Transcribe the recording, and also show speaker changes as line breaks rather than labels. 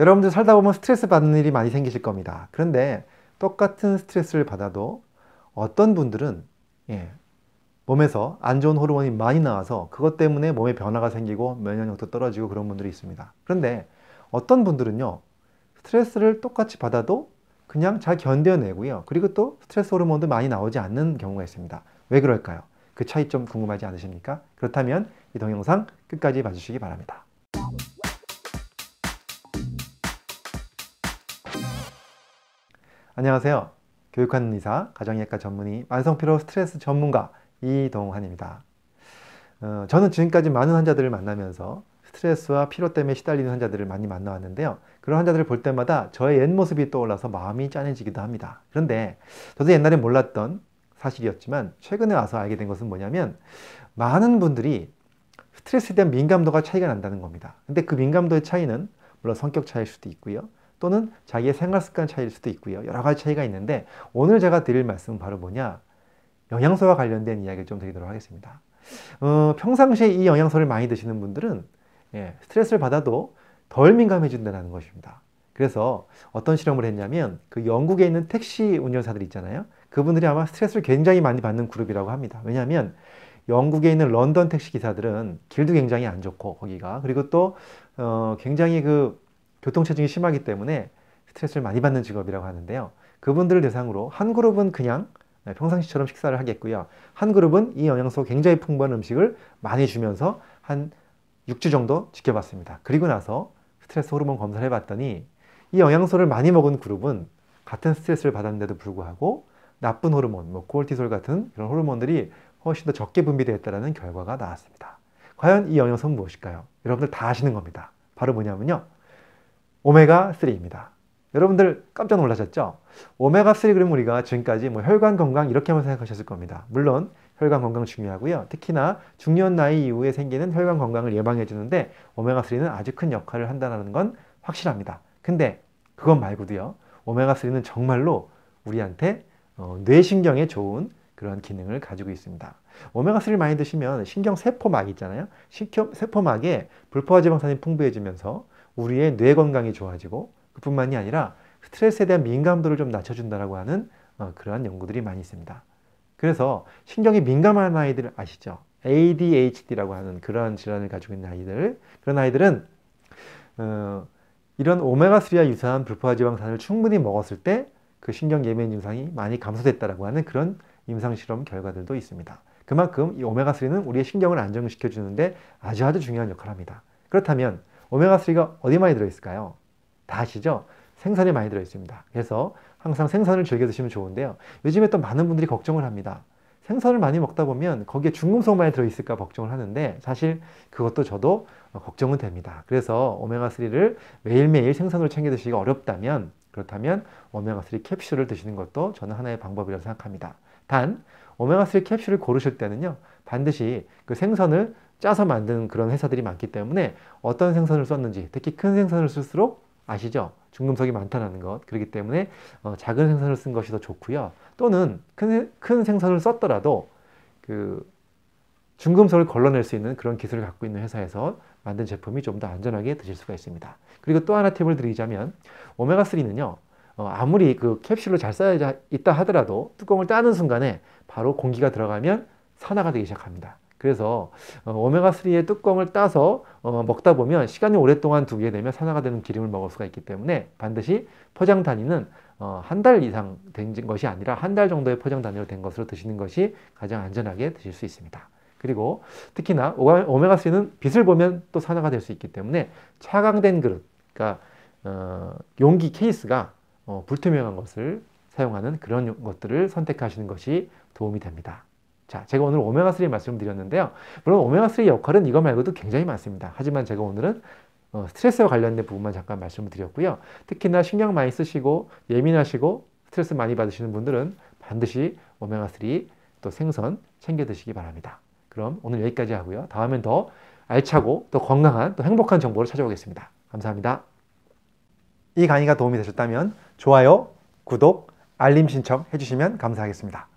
여러분들 살다 보면 스트레스 받는 일이 많이 생기실 겁니다. 그런데 똑같은 스트레스를 받아도 어떤 분들은 예, 몸에서 안 좋은 호르몬이 많이 나와서 그것 때문에 몸에 변화가 생기고 면역력도 떨어지고 그런 분들이 있습니다. 그런데 어떤 분들은요, 스트레스를 똑같이 받아도 그냥 잘 견뎌내고요. 그리고 또 스트레스 호르몬도 많이 나오지 않는 경우가 있습니다. 왜 그럴까요? 그 차이점 궁금하지 않으십니까? 그렇다면 이 동영상 끝까지 봐주시기 바랍니다. 안녕하세요. 교육하는 의사, 가정의학과 전문의, 만성피로 스트레스 전문가 이동환입니다. 어, 저는 지금까지 많은 환자들을 만나면서 스트레스와 피로 때문에 시달리는 환자들을 많이 만나왔는데요. 그런 환자들을 볼 때마다 저의 옛 모습이 떠올라서 마음이 짠해지기도 합니다. 그런데 저도 옛날에 몰랐던 사실이었지만 최근에 와서 알게 된 것은 뭐냐면 많은 분들이 스트레스에 대한 민감도가 차이가 난다는 겁니다. 근데 그 민감도의 차이는 물론 성격 차이일 수도 있고요. 또는 자기의 생활 습관 차이일 수도 있고요. 여러 가지 차이가 있는데 오늘 제가 드릴 말씀은 바로 뭐냐? 영양소와 관련된 이야기를 좀 드리도록 하겠습니다. 어, 평상시에 이 영양소를 많이 드시는 분들은 예, 스트레스를 받아도 덜 민감해진다는 것입니다. 그래서 어떤 실험을 했냐면 그 영국에 있는 택시 운전사들 있잖아요. 그분들이 아마 스트레스를 굉장히 많이 받는 그룹이라고 합니다. 왜냐하면 영국에 있는 런던 택시 기사들은 길도 굉장히 안 좋고 거기가 그리고 또 어, 굉장히 그 교통체증이 심하기 때문에 스트레스를 많이 받는 직업이라고 하는데요. 그분들을 대상으로 한 그룹은 그냥 네, 평상시처럼 식사를 하겠고요. 한 그룹은 이 영양소 굉장히 풍부한 음식을 많이 주면서 한 6주 정도 지켜봤습니다. 그리고 나서 스트레스 호르몬 검사를 해봤더니 이 영양소를 많이 먹은 그룹은 같은 스트레스를 받았는데도 불구하고 나쁜 호르몬, 뭐 코르티솔 같은 이런 호르몬들이 훨씬 더 적게 분비되었다는 결과가 나왔습니다. 과연 이 영양소는 무엇일까요? 여러분들 다 아시는 겁니다. 바로 뭐냐면요. 오메가3입니다. 여러분들 깜짝 놀라셨죠? 오메가3 그럼 우리가 지금까지 뭐 혈관 건강 이렇게만 생각하셨을 겁니다. 물론 혈관 건강 중요하고요. 특히나 중년 나이 이후에 생기는 혈관 건강을 예방해 주는데 오메가3는 아주 큰 역할을 한다는 건 확실합니다. 근데 그건 말고도요. 오메가3는 정말로 우리한테 어, 뇌신경에 좋은 그런 기능을 가지고 있습니다. 오메가3를 많이 드시면 신경세포막 있잖아요. 신경세포막에 불포화 지방산이 풍부해지면서 우리의 뇌 건강이 좋아지고 그뿐만이 아니라 스트레스에 대한 민감도를 좀 낮춰준다라고 하는 어, 그러한 연구들이 많이 있습니다. 그래서 신경이 민감한 아이들 아시죠? ADHD라고 하는 그러한 질환을 가지고 있는 아이들 그런 아이들은 어, 이런 오메가3와 유사한 불포화지방산을 충분히 먹었을 때 그 신경 예민 증상이 많이 감소됐다라고 하는 그런 임상실험 결과들도 있습니다. 그만큼 이 오메가3는 우리의 신경을 안정시켜주는데 아주 아주 중요한 역할을 합니다. 그렇다면 오메가3가 어디 많이 들어있을까요? 다 아시죠? 생선이 많이 들어있습니다. 그래서 항상 생선을 즐겨 드시면 좋은데요. 요즘에 또 많은 분들이 걱정을 합니다. 생선을 많이 먹다 보면 거기에 중금속 많이 들어있을까 걱정을 하는데 사실 그것도 저도 걱정은 됩니다. 그래서 오메가3를 매일매일 생선으로 챙겨 드시기가 어렵다면 그렇다면 오메가3 캡슐을 드시는 것도 저는 하나의 방법이라고 생각합니다. 단 오메가3 캡슐을 고르실 때는요. 반드시 그 생선을 짜서 만드는 그런 회사들이 많기 때문에 어떤 생선을 썼는지 특히 큰 생선을 쓸수록 아시죠? 중금속이 많다는 것 그렇기 때문에 어, 작은 생선을 쓴 것이 더 좋고요 또는 큰, 큰 생선을 썼더라도 그 중금속을 걸러낼 수 있는 그런 기술을 갖고 있는 회사에서 만든 제품이 좀 더 안전하게 드실 수가 있습니다 그리고 또 하나 팁을 드리자면 오메가3는요 어, 아무리 그 캡슐로 잘 쌓여 있다 하더라도 뚜껑을 따는 순간에 바로 공기가 들어가면 산화가 되기 시작합니다. 그래서 어, 오메가3의 뚜껑을 따서 어, 먹다 보면 시간이 오랫동안 두게 되면 산화가 되는 기름을 먹을 수가 있기 때문에 반드시 포장 단위는 한 달 이상 된 것이 아니라 한 달 정도의 포장 단위로 된 것으로 드시는 것이 가장 안전하게 드실 수 있습니다. 그리고 특히나 오메가3는 빛을 보면 또 산화가 될 수 있기 때문에 차광된 그릇, 그러니까 용기 케이스가 어, 불투명한 것을 사용하는 그런 것들을 선택하시는 것이 도움이 됩니다. 자, 제가 오늘 오메가3 말씀드렸는데요. 물론 오메가3 의 역할은 이거 말고도 굉장히 많습니다. 하지만 제가 오늘은 어, 스트레스와 관련된 부분만 잠깐 말씀을 드렸고요. 특히나 신경 많이 쓰시고 예민하시고 스트레스 많이 받으시는 분들은 반드시 오메가3 또 생선 챙겨 드시기 바랍니다. 그럼 오늘 여기까지 하고요. 다음엔 더 알차고 또 건강한 또 행복한 정보를 찾아오겠습니다. 감사합니다. 이 강의가 도움이 되셨다면 좋아요, 구독, 알림 신청 해주시면 감사하겠습니다.